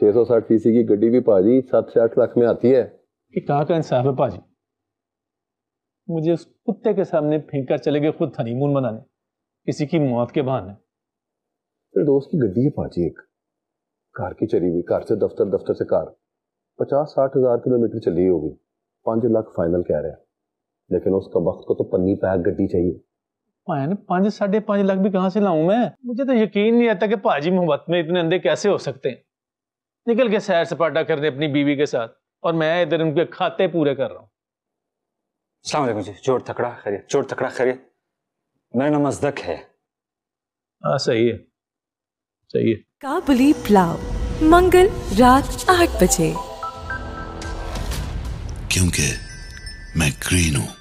छह सौ साठ फीसी की गड्डी भी भाजी सात से आठ लाख में आती है कि कहाँ का इंसाफ है भाजी मुझे उस कुत्ते के सामने फेंक कर चले गए खुद हनीमून मनाने किसी की मौत के बहाने फिर दोस्त की गड्डी है भाजी एक कार की चली हुई कार से दफ्तर दफ्तर से कार पचास साठ हजार किलोमीटर चली होगी पांच लाख फाइनल कह रहे हैं लेकिन उसका वक्त को तो पन्नी पैक गड्डी चाहिए पाँच साढ़े पाँच लाख भी कहाँ से लाऊं मैं मुझे तो यकीन नहीं आता कि पाजी मोहब्बत में इतने अंधे कैसे हो सकते हैं निकल के सैर सपाटा करने अपनी बीवी के साथ और मैं इधर उनके खाते पूरे कर रहा हूँ सलाम जी चोर थकड़ा खरीद चोर थकड़ा खरीद मेरा नाम अजदक है हाँ सही है सही है काबुली पुलाव मंगल रात आठ बजे क्योंकि मैं ग्रीन हूँ